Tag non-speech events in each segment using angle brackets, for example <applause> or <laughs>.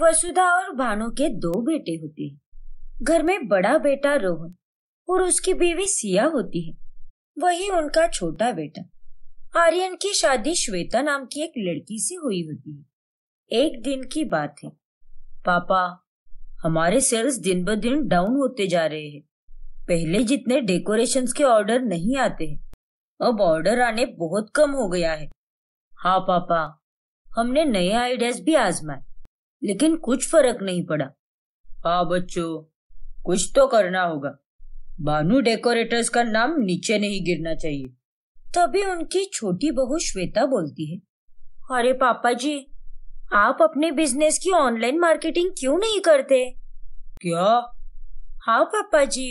वसुधा और भानु के दो बेटे होते हैं घर में बड़ा बेटा रोहन और उसकी बीवी सिया होती है वही उनका छोटा बेटा आर्यन की शादी श्वेता नाम की एक लड़की से हुई होती है एक दिन की बात है पापा हमारे सेल्स दिन ब दिन डाउन होते जा रहे हैं पहले जितने डेकोरेशंस के ऑर्डर नहीं आते हैं अब ऑर्डर आने बहुत कम हो गया है हाँ पापा हमने नए आइडियाज भी आजमाए लेकिन कुछ फर्क नहीं पड़ा हाँ बच्चों कुछ तो करना होगा भानु डेकोरेटर्स का नाम नीचे नहीं गिरना चाहिए तभी उनकी छोटी बहू श्वेता बोलती है अरे पापा जी आप अपने बिजनेस की ऑनलाइन मार्केटिंग क्यों नहीं करते क्या हाँ पापा जी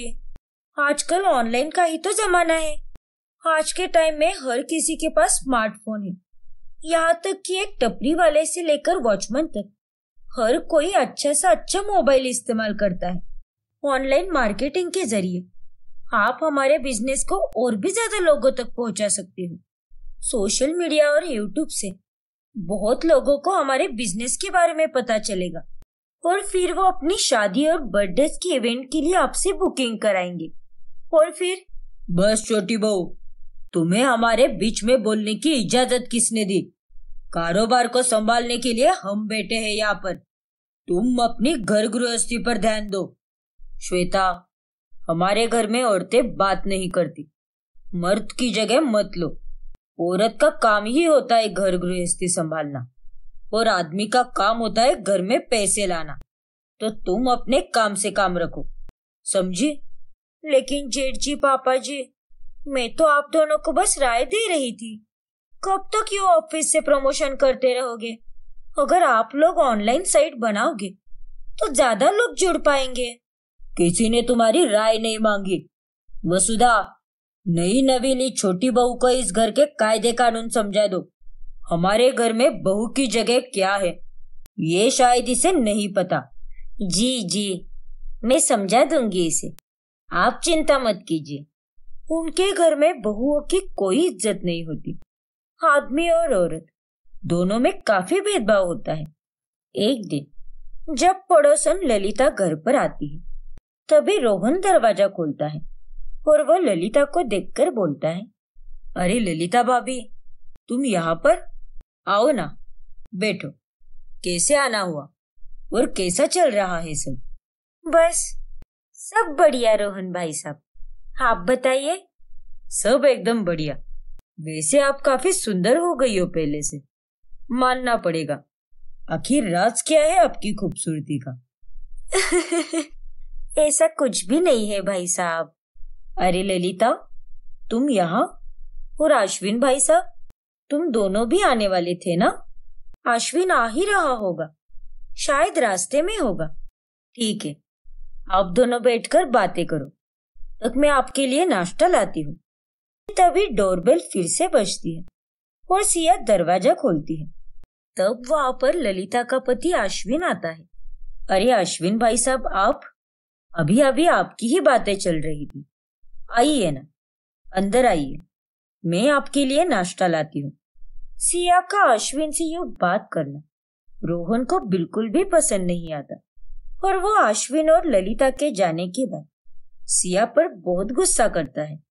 आजकल ऑनलाइन का ही तो जमाना है आज के टाइम में हर किसी के पास स्मार्टफोन है यहाँ तक कि एक टपरी वाले से लेकर वॉचमैन तक हर कोई अच्छा से अच्छा मोबाइल इस्तेमाल करता है ऑनलाइन मार्केटिंग के जरिए आप हमारे बिजनेस को और भी ज्यादा लोगों तक पहुंचा सकते हो सोशल मीडिया और यूट्यूब से बहुत लोगों को हमारे बिजनेस के बारे में पता चलेगा और फिर वो अपनी शादी और बर्थडे के इवेंट के लिए आपसे बुकिंग कराएंगे और फिर बस छोटी बहू तुम्हें हमारे बीच में बोलने की इजाजत किसने दी कारोबार को संभालने के लिए हम बैठे हैं यहाँ पर तुम अपनी घर गृहस्थी पर ध्यान दो श्वेता हमारे घर में औरतें बात नहीं करती मर्द की जगह मत लो औरत का काम ही होता है घर गृहस्थी संभालना और आदमी का काम होता है घर में पैसे लाना तो तुम अपने काम से काम रखो समझी लेकिन जेठ जी पापा जी मैं तो आप दोनों को बस राय दे रही थी कब तक तो यू ऑफिस से प्रमोशन करते रहोगे अगर आप लोग ऑनलाइन साइट बनाओगे तो ज्यादा लोग जुड़ पाएंगे किसी ने तुम्हारी राय नहीं मांगी वसुधा नई नवीन छोटी बहू को इस घर के कायदे कानून समझा दो हमारे घर में बहू की जगह क्या है ये शायद इसे नहीं पता जी जी मैं समझा दूंगी इसे आप चिंता मत कीजिए उनके घर में बहुओं की कोई इज्जत नहीं होती आदमी और औरत दोनों में काफी भेदभाव होता है एक दिन जब पड़ोसन ललिता घर पर आती है तभी रोहन दरवाजा खोलता है और वह ललिता को देखकर बोलता है अरे ललिता भाभी तुम यहाँ पर आओ ना बैठो कैसे आना हुआ और कैसा चल रहा है सब बस सब बढ़िया रोहन भाई साहब आप बताइए सब एकदम बढ़िया वैसे आप काफी सुंदर हो गई हो पहले से मानना पड़ेगा आखिर राज क्या है आपकी खूबसूरती का <laughs> ऐसा कुछ भी नहीं है भाई साहब अरे ललिता तुम यहाँ और अश्विन भाई साहब तुम दोनों भी आने वाले थे ना अश्विन आ ही रहा होगा शायद रास्ते में होगा ठीक है आप दोनों बैठकर बातें करो तक मैं आपके लिए नाश्ता लाती हूँ तभी डोरबेल फिर से बजती है और सिया दरवाजा खोलती है तब वहां पर ललिता का पति अश्विन आता है अरे अश्विन भाई साहब आप अभी अभी आपकी ही बातें चल रही थी आइए ना अंदर आइए मैं आपके लिए नाश्ता लाती हूँ सिया का अश्विन से यू बात करना रोहन को बिल्कुल भी पसंद नहीं आता और वो अश्विन और ललिता के जाने के बाद सिया पर बहुत गुस्सा करता है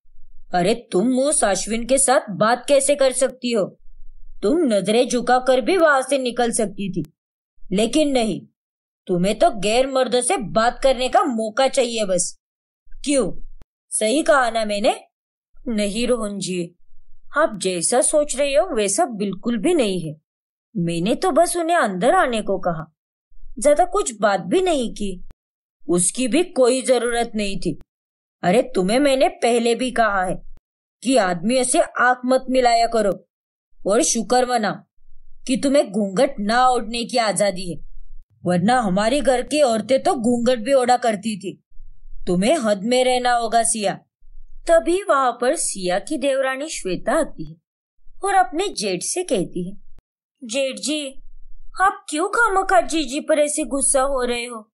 अरे तुम उस अश्विन के साथ बात कैसे कर सकती हो तुम नजरें झुकाकर भी वहां से निकल सकती थी लेकिन नहीं तुम्हें तो गैर मर्दों से बात करने का मौका चाहिए बस क्यों सही कहा ना मैंने नहीं रोहन जी आप जैसा सोच रहे हो वैसा बिल्कुल भी नहीं है मैंने तो बस उन्हें अंदर आने को कहा ज्यादा कुछ बात भी नहीं की उसकी भी कोई जरूरत नहीं थी अरे तुम्हें मैंने पहले भी कहा है कि आदमियों से आंख मत मिलाया करो और शुक्र मना कि तुम्हें घूंघट ना ओढ़ने की आजादी है वरना हमारे घर की औरतें तो घूंघट भी ओढ़ा करती थी तुम्हें हद में रहना होगा सिया तभी वहां पर सिया की देवरानी श्वेता आती है और अपने जेठ से कहती है जेठ जी आप क्यों खामखा जीजी पर ऐसे गुस्सा हो रहे हो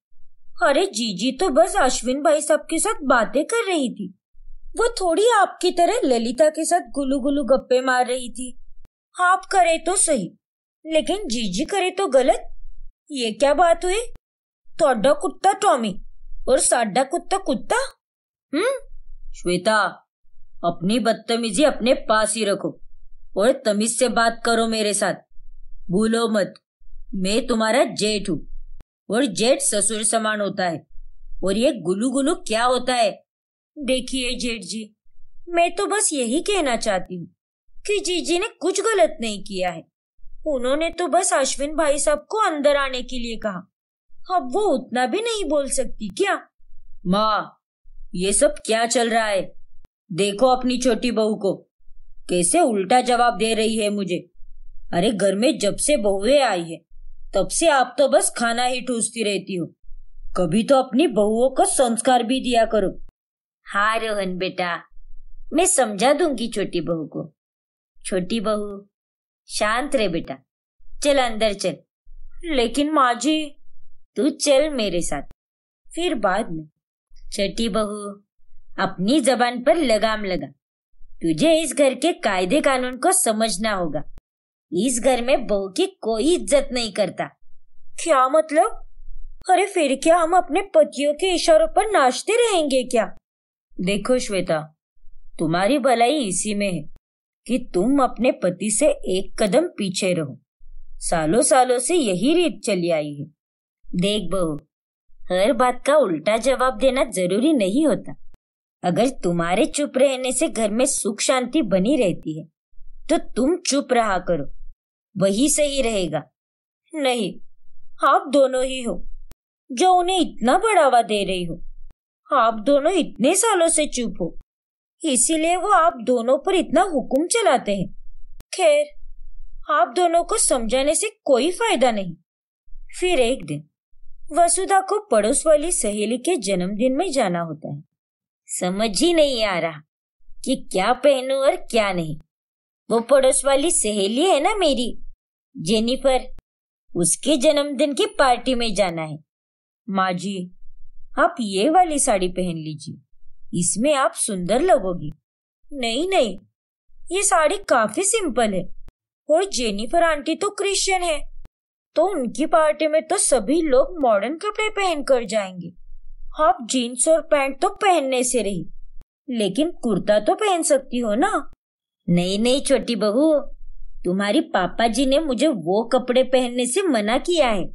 अरे जीजी तो बस अश्विन भाई साहब के साथ बातें कर रही थी वो थोड़ी आपकी तरह ललिता के साथ गुलू गुलू गप्पे मार रही थी आप करे तो सही लेकिन जीजी करे तो गलत ये क्या बात हुई थोड़ा कुत्ता टॉमी और साडा कुत्ता कुत्ता हम्म श्वेता अपनी बदतमीजी अपने पास ही रखो और तमीज से बात करो मेरे साथ भूलो मत मैं तुम्हारा जेठ हूँ और जेठ ससुर समान होता है और ये गुलू गुलू क्या होता है देखिए जेठ जी मैं तो बस यही कहना चाहती हूँ कि जीजी ने कुछ गलत नहीं किया है उन्होंने तो बस अश्विन भाई साहब को अंदर आने के लिए कहा अब वो उतना भी नहीं बोल सकती क्या माँ ये सब क्या चल रहा है देखो अपनी छोटी बहू को कैसे उल्टा जवाब दे रही है मुझे अरे घर में जब से बहुए आई है तब से आप तो बस खाना ही ठूसती रहती हो कभी तो अपनी बहुओं को संस्कार भी दिया करो हाँ रोहन बेटा मैं समझा दूंगी छोटी बहू को छोटी बहू शांत रे बेटा चल अंदर चल लेकिन माँ जी तू चल मेरे साथ फिर बाद में छठी बहू अपनी जबान पर लगाम लगा तुझे इस घर के कायदे कानून को समझना होगा इस घर में बहू की कोई इज्जत नहीं करता क्या मतलब अरे फिर क्या हम अपने पतियों के इशारों पर नाचते रहेंगे क्या देखो श्वेता तुम्हारी भलाई इसी में है कि तुम अपने पति से एक कदम पीछे रहो सालों सालों से यही रीत चली आई है देख बहू हर बात का उल्टा जवाब देना जरूरी नहीं होता अगर तुम्हारे चुप रहने से घर में सुख शांति बनी रहती है तो तुम चुप रहा करो वही सही रहेगा नहीं आप दोनों ही हो जो उन्हें इतना बढ़ावा दे रही हो आप दोनों इतने सालों से चुप हो इसीलिए वो आप दोनों पर इतना हुक्म चलाते हैं खैर आप दोनों को समझाने से कोई फायदा नहीं फिर एक दिन वसुधा को पड़ोस वाली सहेली के जन्मदिन में जाना होता है समझ ही नहीं आ रहा कि क्या पहनूं और क्या नहीं वो पड़ोस वाली सहेली है ना मेरी जेनिफर उसके जन्मदिन की पार्टी में जाना है माँ जी आप ये वाली साड़ी पहन लीजिए इसमें आप सुंदर लगोगी नहीं नहीं ये साड़ी काफी सिंपल है और जेनिफर आंटी तो क्रिश्चियन है तो उनकी पार्टी में तो सभी लोग मॉडर्न कपड़े पहन कर जाएंगे आप जीन्स और पैंट तो पहनने से रही लेकिन कुर्ता तो पहन सकती हो ना नहीं नहीं छोटी बहू तुम्हारी पापा जी ने मुझे वो कपड़े पहनने से मना किया है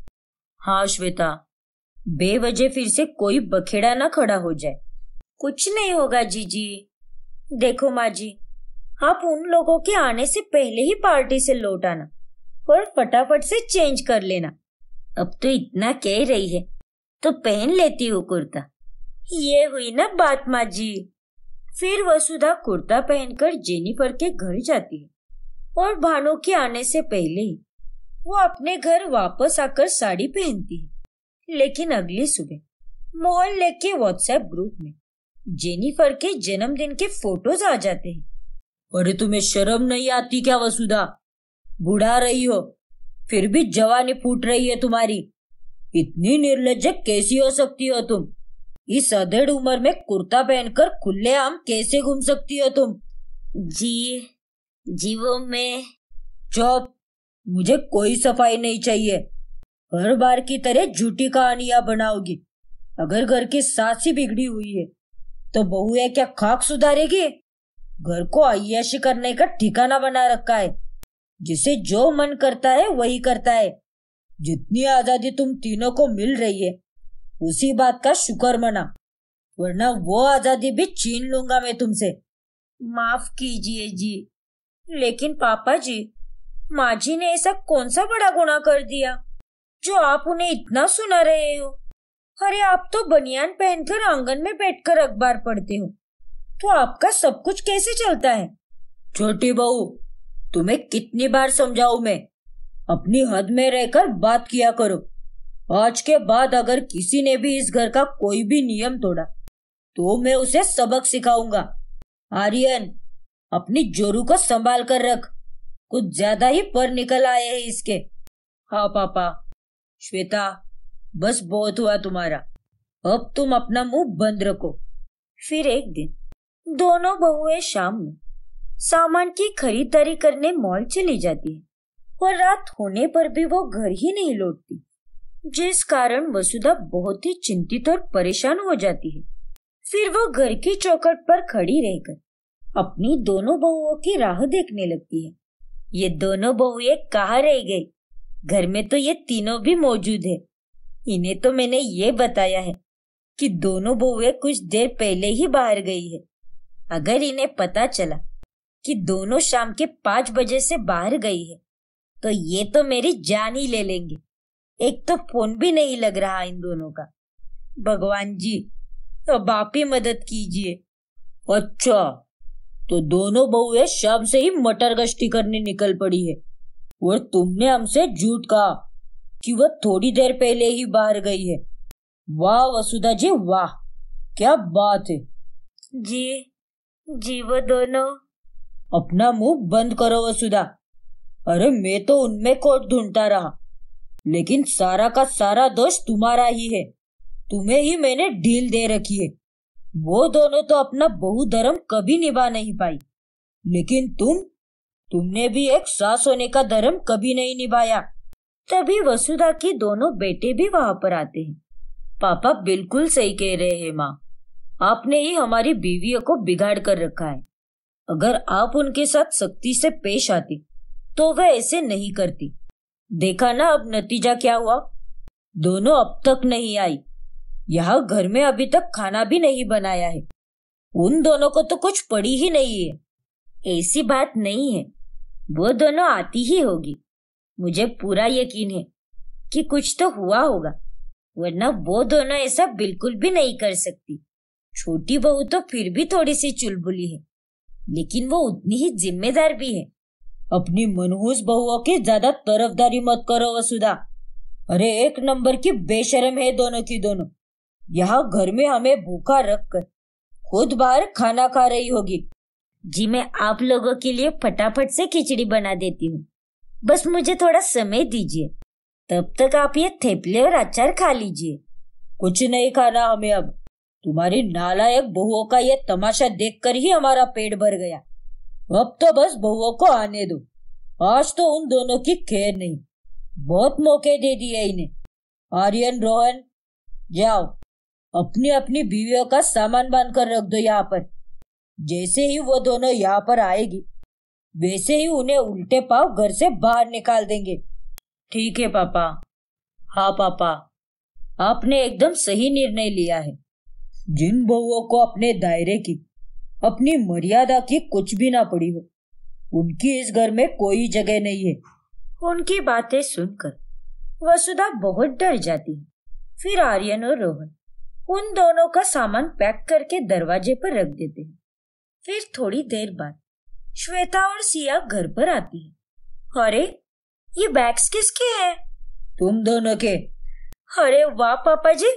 हाँ श्वेता बेवजह फिर से कोई बखेड़ा ना खड़ा हो जाए कुछ नहीं होगा जीजी देखो माँ जी आप उन लोगों के आने से पहले ही पार्टी से लौट आना और फटाफट से चेंज कर लेना अब तो इतना कह रही है तो पहन लेती हूँ कुर्ता ये हुई ना बात माँ जी फिर वसुधा कुर्ता पहनकर जेनिफर के घर जाती है और भानु के आने से पहले ही वो अपने घर वापस आकर साड़ी पहनती है लेकिन अगली सुबह मोहल्ले के व्हाट्सएप ग्रुप में जेनिफर के जन्मदिन के फोटोज आ जाते हैं अरे तुम्हें शर्म नहीं आती क्या वसुधा बुढ़ा रही हो फिर भी जवानी फूट रही है तुम्हारी इतनी निर्लज कैसी हो सकती हो तुम इस अधेड़ उम्र में कुर्ता पहनकर खुलेआम कैसे घूम सकती हो तुम जी जी वो मैं चौप मुझे कोई सफाई नहीं चाहिए हर बार की तरह झूठी कहानियां बनाओगी अगर घर की सासी बिगड़ी हुई है तो है क्या खाक सुधारेगी घर को अय्याशी करने का ठिकाना बना रखा है जिसे जो मन करता है वही करता है जितनी आजादी तुम तीनों को मिल रही है उसी बात का शुक्र मना वरना वो आजादी भी छीन लूंगा मैं तुमसे माफ कीजिए जी लेकिन पापा जी माझी ने ऐसा कौन सा बड़ा गुना कर दिया जो आप उन्हें इतना सुना रहे हो अरे आप तो बनियान पहनकर आंगन में बैठकर अखबार पढ़ते हो तो आपका सब कुछ कैसे चलता है छोटी बहू तुम्हें कितनी बार समझाऊ मैं अपनी हद में रहकर बात किया करो आज के बाद अगर किसी ने भी इस घर का कोई भी नियम तोड़ा तो मैं उसे सबक सिखाऊंगा आर्यन अपनी जोरू को संभाल कर रख कुछ ज्यादा ही पर निकल आए हैं इसके हाँ पापा श्वेता बस बहुत हुआ तुम्हारा अब तुम अपना मुंह बंद रखो फिर एक दिन दोनों बहुएं शाम में सामान की खरीदारी करने मॉल चली जाती है और रात होने पर भी वो घर ही नहीं लौटती जिस कारण वसुधा बहुत ही चिंतित और परेशान हो जाती है फिर वो घर की चौखट पर खड़ी रहकर अपनी दोनों बहुओं की राह देखने लगती है ये दोनों बहुएं कहाँ रह गई घर में तो ये तीनों भी मौजूद है इन्हें तो मैंने ये बताया है कि दोनों बहुए कुछ देर पहले ही बाहर गई है अगर इन्हें पता चला कि दोनों शाम के पांच बजे से बाहर गई है तो ये तो मेरी जान ही ले लेंगे एक तो फोन भी नहीं लग रहा इन दोनों का भगवान जी अब आप ही मदद कीजिए अच्छा तो दोनों बहुए शाम से ही मटर गश्ती करने निकल पड़ी है और तुमने हमसे झूठ कहा कि वह थोड़ी देर पहले ही बाहर गई है वाह वसुधा जी वाह क्या बात है जी जी वो दोनों अपना मुंह बंद करो वसुधा अरे मैं तो उनमें कोट ढूंढता रहा लेकिन सारा का सारा दोष तुम्हारा ही है तुम्हें ही मैंने ढील दे रखी है वो दोनों तो अपना बहु धर्म कभी निभा नहीं पाई लेकिन तुम तुमने भी एक सास होने का धर्म कभी नहीं निभाया तभी वसुधा के दोनों बेटे भी वहां पर आते हैं पापा बिल्कुल सही कह रहे हैं माँ आपने ही हमारी बीवियों को बिगाड़ कर रखा है अगर आप उनके साथ सख्ती से पेश आती तो वह ऐसे नहीं करती देखा ना अब नतीजा क्या हुआ दोनों अब तक नहीं आई यहाँ घर में अभी तक खाना भी नहीं बनाया है उन दोनों को तो कुछ पड़ी ही नहीं है ऐसी बात नहीं है वो दोनों आती ही होगी मुझे पूरा यकीन है कि कुछ तो हुआ होगा वरना वो दोनों ऐसा बिल्कुल भी नहीं कर सकती छोटी बहू तो फिर भी थोड़ी सी चुलबुली है लेकिन वो उतनी ही जिम्मेदार भी है अपनी मनहूस बहुओं की ज्यादा तरफदारी मत करो वसुधा अरे एक नंबर की बेशरम है दोनों की दोनों यहाँ घर में हमें भूखा रख कर खुद बाहर खाना खा रही होगी जी मैं आप लोगों के लिए फटाफट से खिचड़ी बना देती हूँ बस मुझे थोड़ा समय दीजिए तब तक आप ये थेपले और अचार खा लीजिए कुछ नहीं खाना हमें अब तुम्हारी नालायक बहुओं का यह तमाशा देखकर ही हमारा पेट भर गया अब तो बस बहुओं को आने दो आज तो उन दोनों की खैर नहीं बहुत मौके दे दिए इन्हें आर्यन रोहन जाओ अपनी अपनी बीवियों का सामान बांध कर रख दो यहाँ पर जैसे ही वो दोनों यहाँ पर आएगी वैसे ही उन्हें उल्टे पाव घर से बाहर निकाल देंगे ठीक है पापा हाँ पापा आपने एकदम सही निर्णय लिया है जिन बहुओं को अपने दायरे की अपनी मर्यादा की कुछ भी ना पड़ी हो उनकी इस घर में कोई जगह नहीं है उनकी बातें सुनकर वसुधा बहुत डर जाती है फिर आर्यन और रोहन उन दोनों का सामान पैक करके दरवाजे पर रख देते हैं फिर थोड़ी देर बाद श्वेता और सिया घर पर आती है अरे ये बैग्स किसके हैं तुम दोनों के अरे वाह पापा जी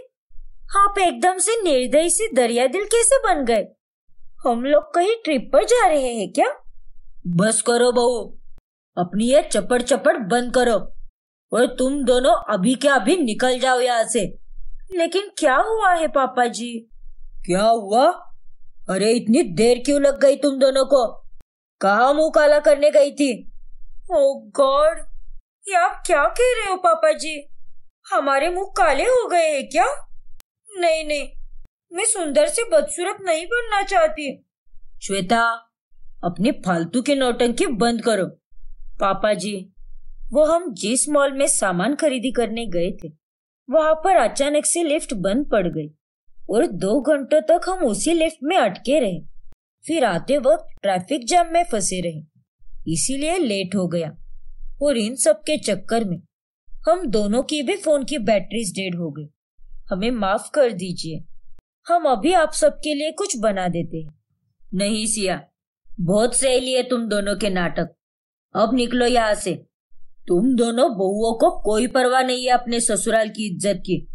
आप एकदम से निर्दयी से दरिया दिल कैसे बन गए हम लोग कहीं ट्रिप पर जा रहे हैं क्या बस करो बहू अपनी ये चपड़ चपड़ बंद करो और तुम दोनों अभी के अभी निकल जाओ यहाँ से लेकिन क्या हुआ है पापा जी क्या हुआ अरे इतनी देर क्यों लग गई तुम दोनों को कहा मुंह काला करने गई थी ओ गॉड ये आप क्या कह रहे हो पापा जी हमारे मुंह काले हो गए हैं क्या नहीं नहीं मैं सुंदर से बदसूरत नहीं बनना चाहती श्वेता अपने फालतू के नौटंकी बंद करो पापा जी वो हम जिस मॉल में सामान खरीदी करने गए थे वहां पर अचानक से लिफ्ट बंद पड़ गई और दो घंटों तक हम उसी लिफ्ट में अटके रहे फिर आते वक्त ट्रैफिक जाम में फंसे रहे इसीलिए लेट हो गया और इन सब के चक्कर में हम दोनों की भी फोन की बैटरी डेड हो गई हमें माफ कर दीजिए हम अभी आप सबके लिए कुछ बना देते हैं नहीं सिया बहुत सहेली है तुम दोनों के नाटक अब निकलो यहाँ से तुम दोनों बहुओं को कोई परवाह नहीं है अपने ससुराल की इज्जत की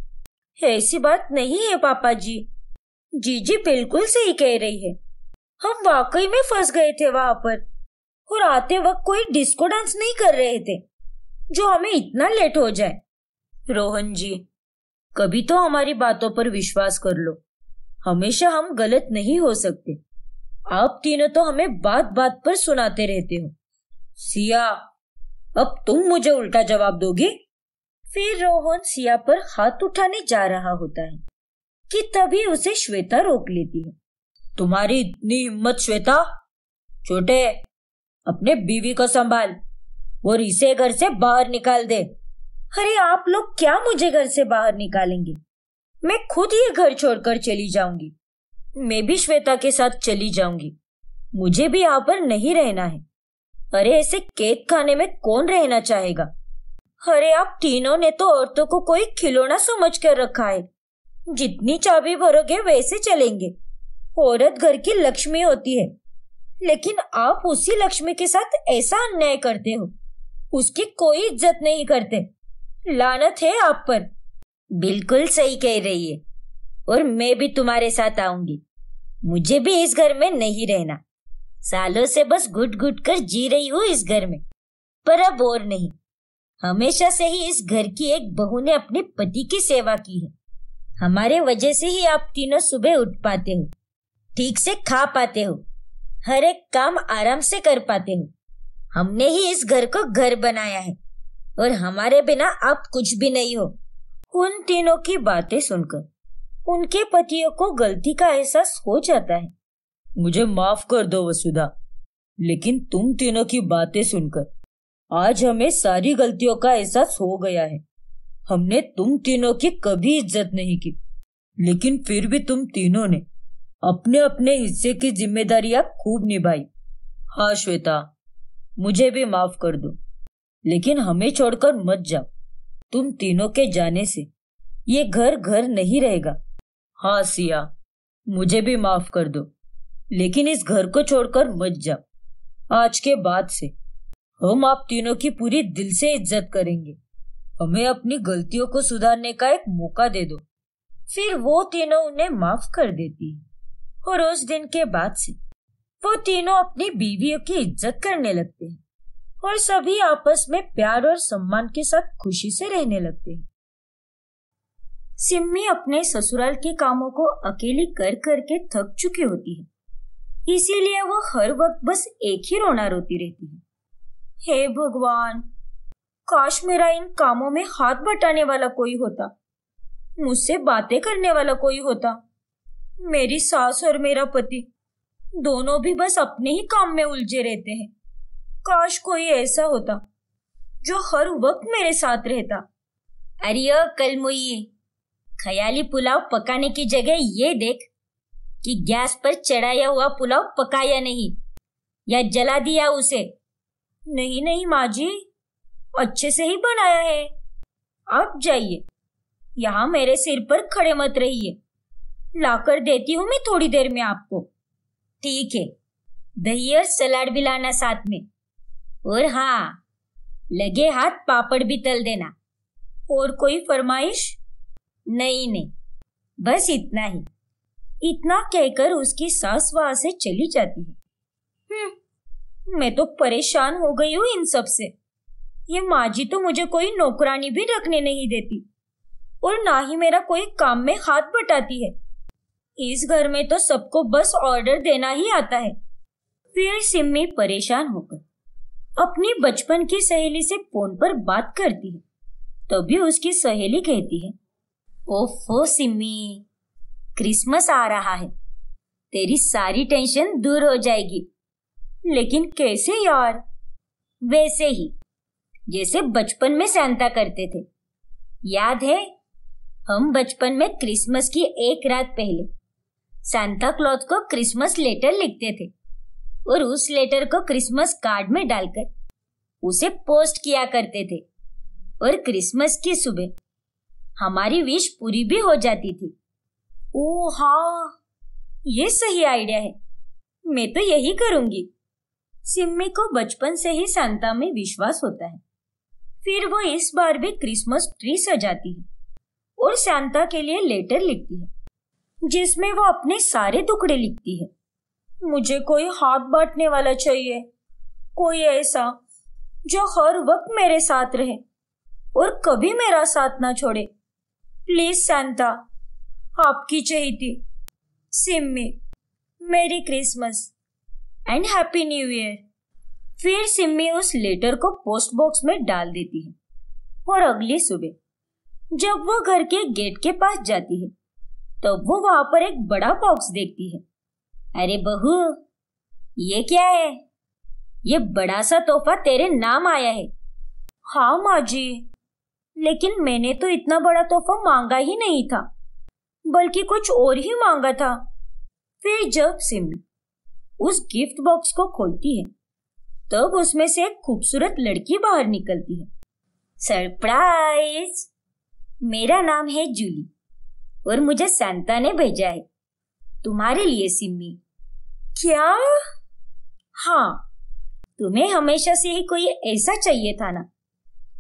ऐसी बात नहीं है पापा जी जी जी बिल्कुल सही कह रही है हम वाकई में फंस गए थे वहां पर और आते वक्त कोई डिस्को डांस नहीं कर रहे थे जो हमें इतना लेट हो जाए रोहन जी कभी तो हमारी बातों पर विश्वास कर लो हमेशा हम गलत नहीं हो सकते आप तीनों तो हमें बात बात पर सुनाते रहते हो सिया अब तुम मुझे उल्टा जवाब दोगे फिर रोहन सिया पर हाथ उठाने जा रहा होता है कि तभी उसे श्वेता रोक लेती है तुम्हारी इतनी हिम्मत श्वेता छोटे अपने बीवी को संभाल और इसे घर से बाहर निकाल दे अरे आप लोग क्या मुझे घर से बाहर निकालेंगे मैं खुद ये घर छोड़कर चली जाऊंगी मैं भी श्वेता के साथ चली जाऊंगी मुझे भी यहाँ पर नहीं रहना है अरे ऐसे केक खाने में कौन रहना चाहेगा अरे आप तीनों ने तो औरतों को कोई खिलौना समझ कर रखा है जितनी चाबी भरोगे वैसे चलेंगे औरत घर की लक्ष्मी होती है लेकिन आप उसी लक्ष्मी के साथ ऐसा अन्याय करते हो उसकी कोई इज्जत नहीं करते लानत है आप पर बिल्कुल सही कह रही है और मैं भी तुम्हारे साथ आऊंगी मुझे भी इस घर में नहीं रहना सालों से बस घुट घुट कर जी रही हूँ इस घर में पर अब और नहीं हमेशा से ही इस घर की एक बहू ने अपने पति की सेवा की है हमारे वजह से ही आप तीनों सुबह उठ पाते हो ठीक से खा पाते हो हर एक काम आराम से कर पाते हो हमने ही इस घर को घर बनाया है और हमारे बिना आप कुछ भी नहीं हो उन तीनों की बातें सुनकर उनके पतियों को गलती का एहसास हो जाता है मुझे माफ कर दो वसुधा लेकिन तुम तीनों की बातें सुनकर आज हमें सारी गलतियों का एहसास हो गया है हमने तुम तीनों की कभी इज्जत नहीं की लेकिन फिर भी तुम तीनों ने अपने अपने हिस्से की जिम्मेदारियां खूब निभाई हाँ श्वेता मुझे भी माफ कर दो लेकिन हमें छोड़कर मत जाओ तुम तीनों के जाने से ये घर घर नहीं रहेगा हाँ सिया मुझे भी माफ कर दो लेकिन इस घर को छोड़कर मत जाओ आज के बाद से हम आप तीनों की पूरी दिल से इज्जत करेंगे हमें अपनी गलतियों को सुधारने का एक मौका दे दो फिर वो तीनों उन्हें माफ कर देती है और उस दिन के बाद से वो तीनों अपनी बीवियों की इज्जत करने लगते हैं और सभी आपस में प्यार और सम्मान के साथ खुशी से रहने लगते हैं सिम्मी अपने ससुराल के कामों को अकेली कर करके थक चुकी होती है इसीलिए वो हर वक्त बस एक ही रोना रोती रहती है हे भगवान काश मेरा इन कामों में हाथ बटाने वाला कोई होता मुझसे बातें करने वाला कोई होता मेरी सास और मेरा पति दोनों भी बस अपने ही काम में उलझे रहते हैं काश कोई ऐसा होता जो हर वक्त मेरे साथ रहता अरे कल मुई खयाली पुलाव पकाने की जगह ये देख कि गैस पर चढ़ाया हुआ पुलाव पकाया नहीं या जला दिया उसे नहीं नहीं माँ जी अच्छे से ही बनाया है आप जाइए यहाँ मेरे सिर पर खड़े मत रहिए लाकर देती हूँ मैं थोड़ी देर में आपको ठीक है दही और सलाड भी लाना साथ में और हाँ लगे हाथ पापड़ भी तल देना और कोई फरमाइश नहीं नहीं बस इतना ही इतना कहकर उसकी सास वहां से चली जाती है हम्म, मैं तो परेशान हो गई हूँ इन सब से ये माजी तो मुझे कोई नौकरानी भी रखने नहीं देती और ना ही मेरा कोई काम में हाथ बटाती है इस घर में तो सबको बस ऑर्डर देना ही आता है फिर सिम्मी परेशान होकर अपनी बचपन की सहेली से फोन पर बात करती है तभी उसकी सहेली कहती है ओफो सिम्मी क्रिसमस आ रहा है तेरी सारी टेंशन दूर हो जाएगी लेकिन कैसे यार वैसे ही जैसे बचपन में सैंता करते थे याद है हम बचपन में क्रिसमस की एक रात पहले सांता क्लॉज को क्रिसमस लेटर लिखते थे और उस लेटर को क्रिसमस कार्ड में डालकर उसे पोस्ट किया करते थे और क्रिसमस की सुबह हमारी विश पूरी भी हो जाती थी ओ हा ये सही आइडिया है मैं तो यही करूंगी सिम्मी को बचपन से ही सांता में विश्वास होता है फिर वो इस बार भी क्रिसमस ट्री सजाती है और सांता के लिए लेटर लिखती है जिसमें वो अपने सारे टुकड़े लिखती है मुझे कोई हाथ बांटने वाला चाहिए कोई ऐसा जो हर वक्त मेरे साथ रहे और कभी मेरा साथ ना छोड़े प्लीज सांता आपकी चहेती Simmi merry Christmas and happy new year फिर सिम्मी उस लेटर को पोस्ट बॉक्स में डाल देती है और अगली सुबह जब वो घर के गेट के पास जाती है तो वो वहां पर एक बड़ा बॉक्स देखती है अरे बहू ये क्या है ये बड़ा सा तोहफा तेरे नाम आया है हाँ माँ जी लेकिन मैंने तो इतना बड़ा तोहफा मांगा ही नहीं था बल्कि कुछ और ही मांगा था फिर जब सिमी उस गिफ्ट बॉक्स को खोलती है तब उसमें से एक खूबसूरत लड़की बाहर निकलती है सरप्राइज मेरा नाम है जूली और मुझे सांता ने भेजा है तुम्हारे लिए सिम्मी क्या हाँ तुम्हें हमेशा से ही कोई ऐसा चाहिए था ना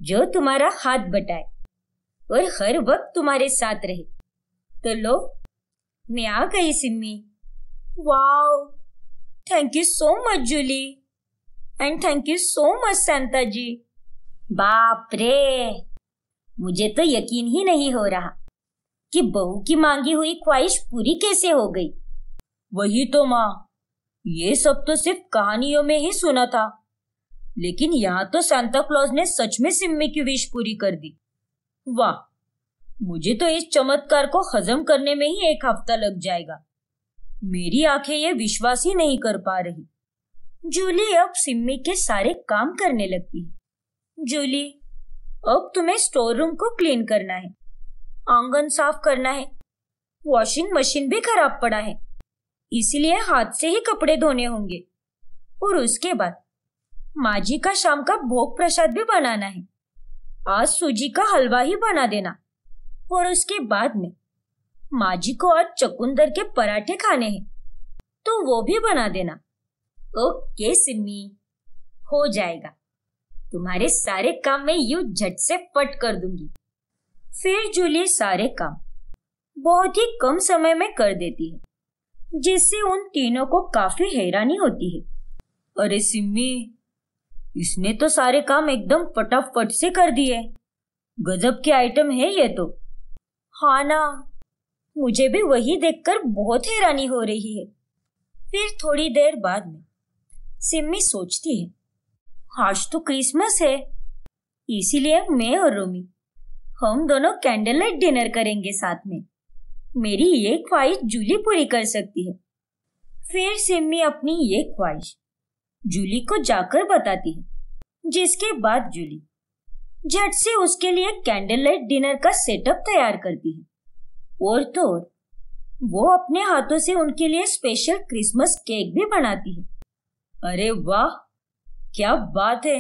जो तुम्हारा हाथ बटाए और हर वक्त तुम्हारे साथ रहे तो लो मैं आ गई Simmi wow thank you so much Julie and thank you so much Santa ji बाप रे मुझे तो यकीन ही नहीं हो रहा कि बहू की मांगी हुई ख्वाहिश पूरी कैसे हो गई वही तो माँ ये सब तो सिर्फ कहानियों में ही सुना था लेकिन यहाँ तो सांता क्लॉज ने सच में सिम्मी की विश पूरी कर दी वाह मुझे तो इस चमत्कार को हजम करने में ही एक हफ्ता लग जाएगा मेरी आंखें ये विश्वास ही नहीं कर पा रही जूली अब सिम्मी के सारे काम करने लगती है जूली अब तुम्हें स्टोर रूम को क्लीन करना है आंगन साफ करना है वॉशिंग मशीन भी खराब पड़ा है इसीलिए हाथ से ही कपड़े धोने होंगे और उसके बाद माजी का शाम का भोग प्रसाद भी बनाना है आज सूजी का हलवा ही बना देना और उसके बाद में माजी को आज चकुंदर के पराठे खाने हैं तो वो भी बना देना ओके सिमी हो जाएगा तुम्हारे सारे काम मैं यू झट से पट कर दूंगी फिर जूलिए सारे काम बहुत ही कम समय में कर देती है जिससे उन तीनों को काफी हैरानी होती है अरे सिम्मी इसने तो सारे काम एकदम फटाफट से कर दिए गजब के आइटम है ये तो हाँ ना मुझे भी वही देखकर बहुत हैरानी हो रही है फिर थोड़ी देर बाद में सिम्मी सोचती है आज तो क्रिसमस है इसीलिए मैं और रोमी हम दोनों कैंडल लाइट डिनर करेंगे साथ में मेरी ये ख्वाहिश जूली पूरी कर सकती है फिर सिम्मी अपनी ये ख्वाहिश जूली को जाकर बताती है जिसके बाद जूली झट से उसके लिए कैंडल लाइट डिनर का सेटअप तैयार करती है और तो और वो अपने हाथों से उनके लिए स्पेशल क्रिसमस केक भी बनाती है अरे वाह क्या बात है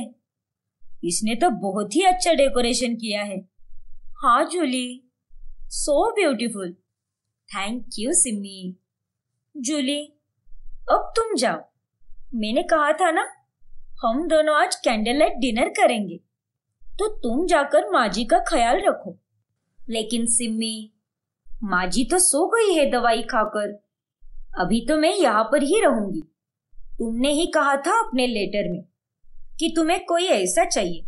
इसने तो बहुत ही अच्छा डेकोरेशन किया है हाँ Julie so beautiful thank you Simi Julie अब तुम जाओ मैंने कहा था ना हम दोनों आज कैंडल लाइट डिनर करेंगे तो तुम जाकर माजी का ख्याल रखो लेकिन सिमी माजी तो सो गई है दवाई खाकर अभी तो मैं यहाँ पर ही रहूंगी तुमने ही कहा था अपने लेटर में कि तुम्हें कोई ऐसा चाहिए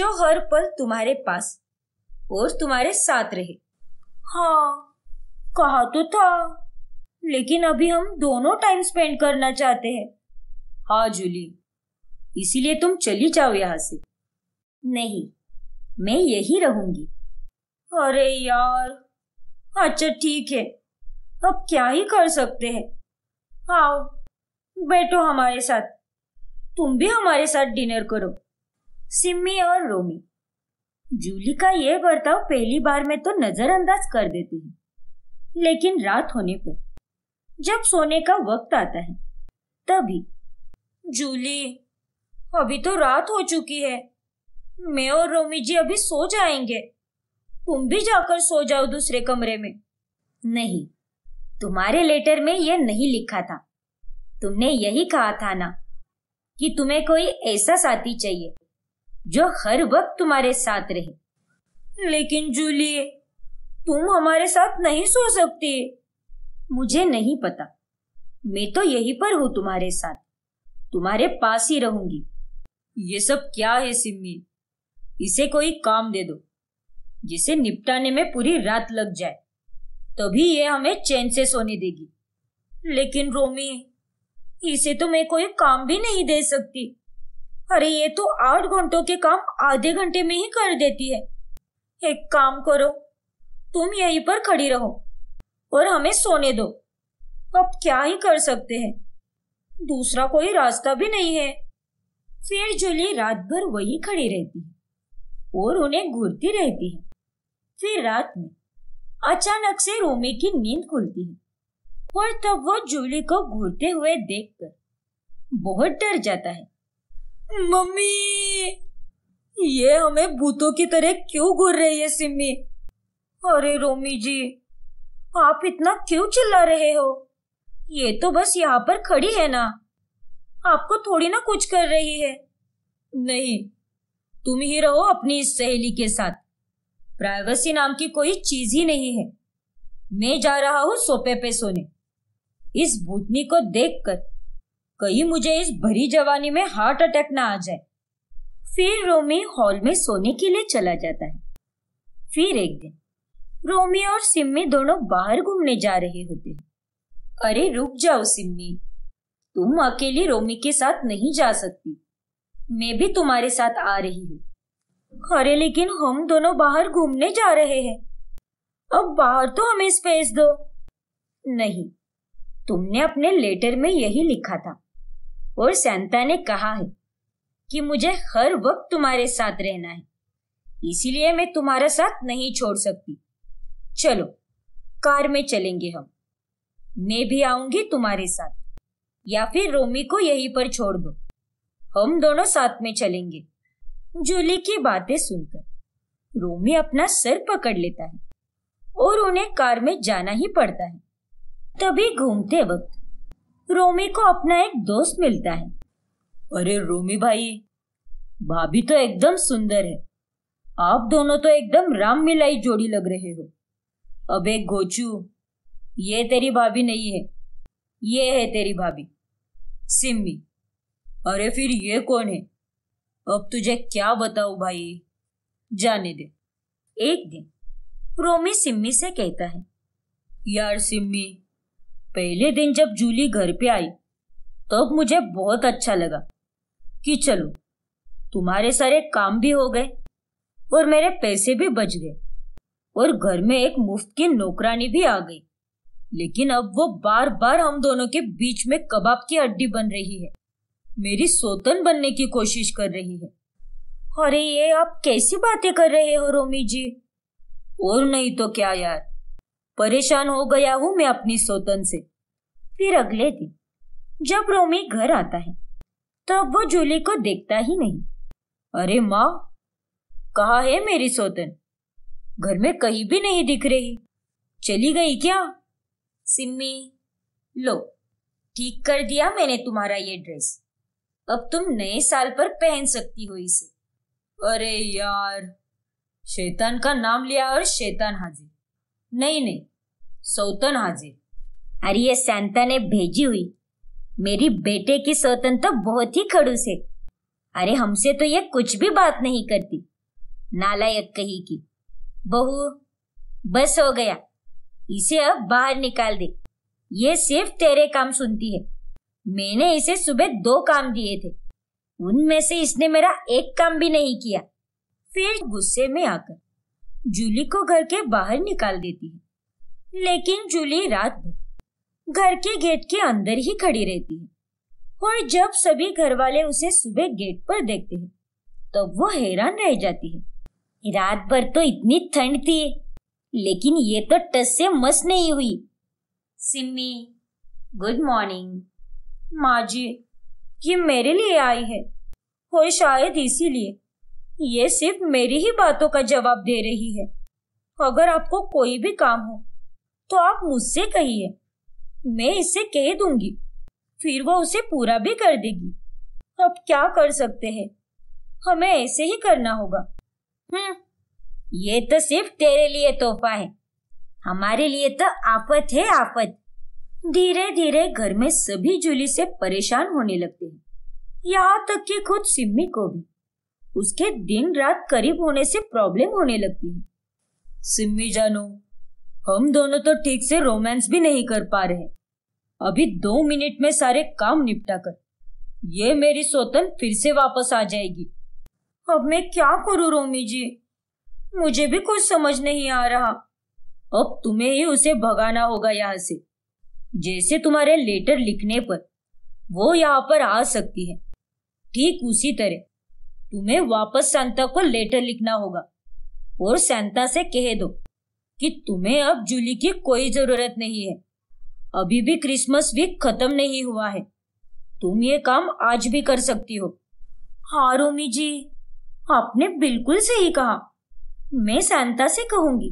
जो हर पल तुम्हारे पास कोच तुम्हारे साथ रहे हाँ कहा तो था लेकिन अभी हम दोनों टाइम स्पेंड करना चाहते हैं हाँ जूली इसीलिए तुम चली जाओ यहाँ से नहीं मैं यही रहूंगी अरे यार अच्छा ठीक है अब क्या ही कर सकते हैं आओ बैठो हमारे साथ तुम भी हमारे साथ डिनर करो सिमी और रोमी जूली का यह बर्ताव पहली बार में तो नजरअंदाज कर देती है लेकिन रात होने पर जब सोने का वक्त आता है तभी जूली अभी तो रात हो चुकी है मैं और रोमी जी अभी सो जाएंगे तुम भी जाकर सो जाओ दूसरे कमरे में नहीं तुम्हारे लेटर में यह नहीं लिखा था तुमने यही कहा था ना कि तुम्हें कोई ऐसा साथी चाहिए जो हर वक्त तुम्हारे साथ रहे लेकिन जूली तुम हमारे साथ नहीं सो सकती मुझे नहीं पता मैं तो यही पर हूँ तुम्हारे साथ तुम्हारे पास ही रहूंगी ये सब क्या है सिम्मी इसे कोई काम दे दो जिसे निपटाने में पूरी रात लग जाए तभी ये हमें चैन से सोने देगी लेकिन रोमी इसे तो मैं कोई काम भी नहीं दे सकती अरे ये तो आठ घंटों के काम आधे घंटे में ही कर देती है एक काम करो तुम यहीं पर खड़ी रहो और हमें सोने दो अब क्या ही कर सकते हैं दूसरा कोई रास्ता भी नहीं है फिर जूली रात भर वही खड़ी रहती है और उन्हें घूरती रहती है फिर रात में अचानक से रोमी की नींद खुलती है और तब वो जूली को घूरते हुए देखकर बहुत डर जाता है मम्मी ये हमें भूतों की तरह क्यों घूर रही है सिमी अरे रोमी जी आप इतना क्यों चिल्ला रहे हो ये तो बस यहाँ पर खड़ी है ना आपको थोड़ी ना कुछ कर रही है नहीं तुम ही रहो अपनी इस सहेली के साथ प्राइवेसी नाम की कोई चीज ही नहीं है मैं जा रहा हूँ सोपे पे सोने इस भूतनी को देखकर कहीं मुझे इस भरी जवानी में हार्ट अटैक ना आ जाए फिर रोमी हॉल में सोने के लिए चला जाता है फिर एक दिन रोमी और सिम्मी दोनों बाहर घूमने जा रहे होते हैं अरे रुक जाओ सिम्मी तुम अकेली रोमी के साथ नहीं जा सकती मैं भी तुम्हारे साथ आ रही हूँ अरे लेकिन हम दोनों बाहर घूमने जा रहे हैं अब बाहर तो हमें स्पेस दो नहीं तुमने अपने लेटर में यही लिखा था और सैंता ने कहा है कि मुझे हर वक्त तुम्हारे साथ रहना है इसीलिए मैं तुम्हारा साथ नहीं छोड़ सकती चलो कार में चलेंगे हम मैं भी आऊंगी तुम्हारे साथ या फिर रोमी को यहीं पर छोड़ दो हम दोनों साथ में चलेंगे जूली की बातें सुनकर रोमी अपना सर पकड़ लेता है और उन्हें कार में जाना ही पड़ता है तभी घूमते वक्त रोमी को अपना एक दोस्त मिलता है अरे रोमी भाई भाभी तो एकदम सुंदर है आप दोनों तो एकदम राम मिलाई जोड़ी लग रहे हो अबे गोचू ये तेरी भाभी नहीं है ये है तेरी भाभी सिम्मी अरे फिर ये कौन है अब तुझे क्या बताऊ भाई जाने दे एक दिन रोमी सिम्मी से कहता है यार सिम्मी पहले दिन जब जूली घर पे आई तब मुझे बहुत अच्छा लगा कि चलो तुम्हारे सारे काम भी हो गए और मेरे पैसे भी बच गए और घर में एक मुफ्त की नौकरानी भी आ गई लेकिन अब वो बार बार हम दोनों के बीच में कबाब की हड्डी बन रही है मेरी सोतन बनने की कोशिश कर रही है अरे ये आप कैसी बातें कर रहे हो रोमी जी और नहीं तो क्या यार परेशान हो गया हूं मैं अपनी सोतन से फिर अगले दिन जब रोमी घर आता है तब वो जूली को देखता ही नहीं अरे माँ कहा है मेरी सोतन घर में कहीं भी नहीं दिख रही चली गई क्या सिम्मी लो ठीक कर दिया मैंने तुम्हारा ये ड्रेस अब तुम नए साल पर पहन सकती हो इसे अरे यार शैतान का नाम लिया और शैतान हाजिर नहीं नहीं सौतन हाजिर अरे ये सांता ने भेजी हुई मेरी बेटे की सौतन तो बहुत ही खड़ूस है अरे हमसे तो ये कुछ भी बात नहीं करती नालायक कही की बहू बस हो गया इसे अब बाहर निकाल दे ये सिर्फ तेरे काम सुनती है मैंने इसे सुबह दो काम दिए थे उनमें से इसने मेरा एक काम भी नहीं किया फिर गुस्से में आकर जूली को घर के बाहर निकाल देती है लेकिन जूली रात भर घर के गेट के अंदर ही खड़ी रहती है और जब सभी घर वाले उसे सुबह गेट पर देखते हैं तब तो वो हैरान रह जाती है रात भर तो इतनी ठंड थी लेकिन ये तो टस से मस नहीं हुई सिमी गुड मॉर्निंग माँ जी ये मेरे लिए आई है और शायद इसीलिए ये सिर्फ मेरी ही बातों का जवाब दे रही है अगर आपको कोई भी काम हो तो आप मुझसे कहिए मैं इसे कह दूंगी फिर वो उसे पूरा भी कर देगी अब क्या कर सकते हैं हमें ऐसे ही करना होगा हम्म ये तो सिर्फ तेरे लिए तोहफा है हमारे लिए तो आफत है आफत धीरे धीरे घर में सभी जूली से परेशान होने लगते हैं यहाँ तक कि खुद सिम्मी को भी उसके दिन रात करीब होने से प्रॉब्लम होने लगती है सिम्मी जानो हम दोनों तो ठीक से रोमांस भी नहीं कर पा रहे अभी दो मिनट में सारे काम निपटा कर ये मेरी सोतन फिर से वापस आ जाएगी अब मैं क्या करूं रोमी जी मुझे भी कुछ समझ नहीं आ रहा अब तुम्हें ही उसे भगाना होगा यहाँ से जैसे तुम्हारे लेटर लिखने पर वो यहाँ पर आ सकती है ठीक उसी तरह तुम्हें वापस सांता को लेटर लिखना होगा और सांता से कह दो कि तुम्हें अब जूली की कोई जरूरत नहीं है अभी भी क्रिसमस वीक खत्म नहीं हुआ है तुम ये काम आज भी कर सकती हो हाँ रोमी जी आपने बिल्कुल सही कहा मैं सांता से कहूंगी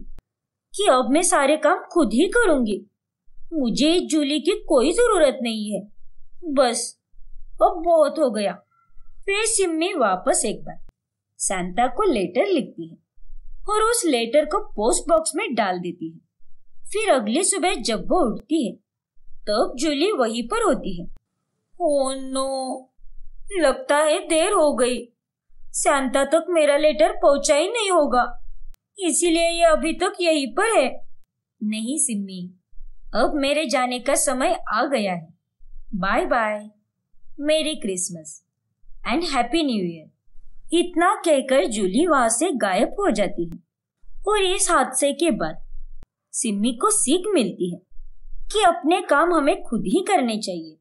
कि अब मैं सारे काम खुद ही करूंगी मुझे जूली की कोई जरूरत नहीं है बस अब बहुत हो गया फिर सिम्मी वापस एक बार सांता को लेटर लिखती है और उस लेटर को पोस्ट बॉक्स में डाल देती है फिर अगली सुबह जब वो उठती है तब जूली वहीं पर होती है ओ नो लगता है देर हो गई सांता तक मेरा लेटर पहुंचा ही नहीं होगा इसीलिए ये अभी तक यहीं पर है नहीं सिम्मी अब मेरे जाने का समय आ गया है bye bye merry Christmas and happy new year इतना कहकर जूली वहां से गायब हो जाती है और इस हादसे के बाद सिमी को सीख मिलती है कि अपने काम हमें खुद ही करने चाहिए